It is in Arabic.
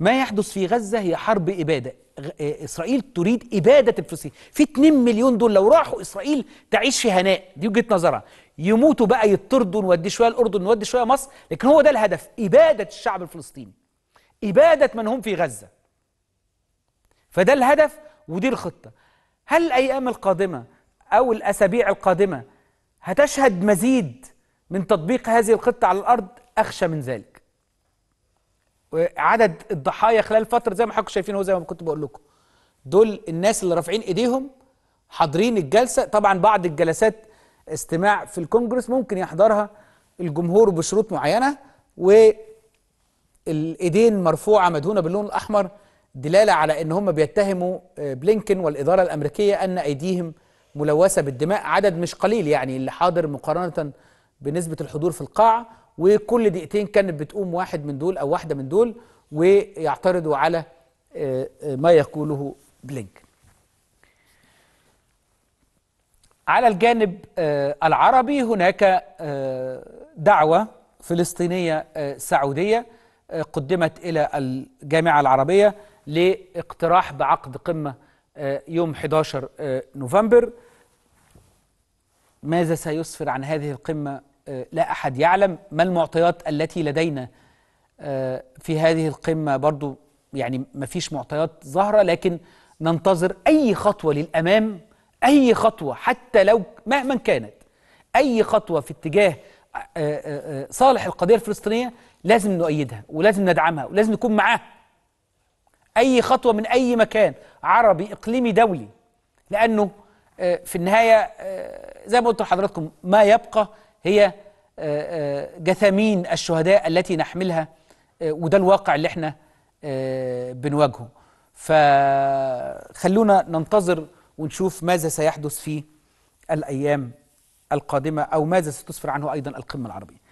ما يحدث في غزة هي حرب إبادة آه، إسرائيل تريد إبادة الفلسطينيين في 2 مليون دول لو راحوا إسرائيل تعيش في هناء دي وجهة نظرها يموتوا بقى يطردوا نودي شوية الأردن نودي شوية مصر لكن هو ده الهدف إبادة الشعب الفلسطيني إبادة من هم في غزة فده الهدف ودي الخطة هل الأيام القادمة أو الأسابيع القادمة هتشهد مزيد من تطبيق هذه الخطة على الأرض أخشى من ذلك وعدد الضحايا خلال الفتره زي ما حضراتكم شايفين هو زي ما كنت بقول لكم دول الناس اللي رافعين ايديهم حاضرين الجلسه طبعا بعض الجلسات استماع في الكونجرس ممكن يحضرها الجمهور بشروط معينه والايدين مرفوعه مدهونه باللون الاحمر دلاله على ان هم بيتهموا آه، بلينكن والاداره الامريكيه ان ايديهم ملوثه بالدماء عدد مش قليل يعني اللي حاضر مقارنه بنسبه الحضور في القاعه وكل دقيقتين كانت بتقوم واحد من دول أو واحدة من دول ويعترضوا على آه، آه، ما يقوله بلينك على الجانب آه، العربي هناك دعوة فلسطينية سعودية قدمت إلى الجامعة العربية لاقتراح بعقد قمة يوم 11 نوفمبر ماذا سيسفر عن هذه القمة آه، لا أحد يعلم ما المعطيات التي لدينا آه، في هذه القمة برضو يعني ما فيش معطيات ظاهرة لكن ننتظر أي خطوة للأمام أي خطوة حتى لو مهما كانت أي خطوة في اتجاه آه، صالح القضية الفلسطينية لازم نؤيدها ولازم ندعمها ولازم نكون معاها أي خطوة من أي مكان عربي إقليمي دولي لأنه في النهاية زي ما قلت لحضراتكم ما يبقى هي آه، آه، جثامين الشهداء التي نحملها آه، وده الواقع اللي احنا بنواجهه فخلونا ننتظر ونشوف ماذا سيحدث في الأيام القادمة أو ماذا ستسفر عنه أيضا القمة العربية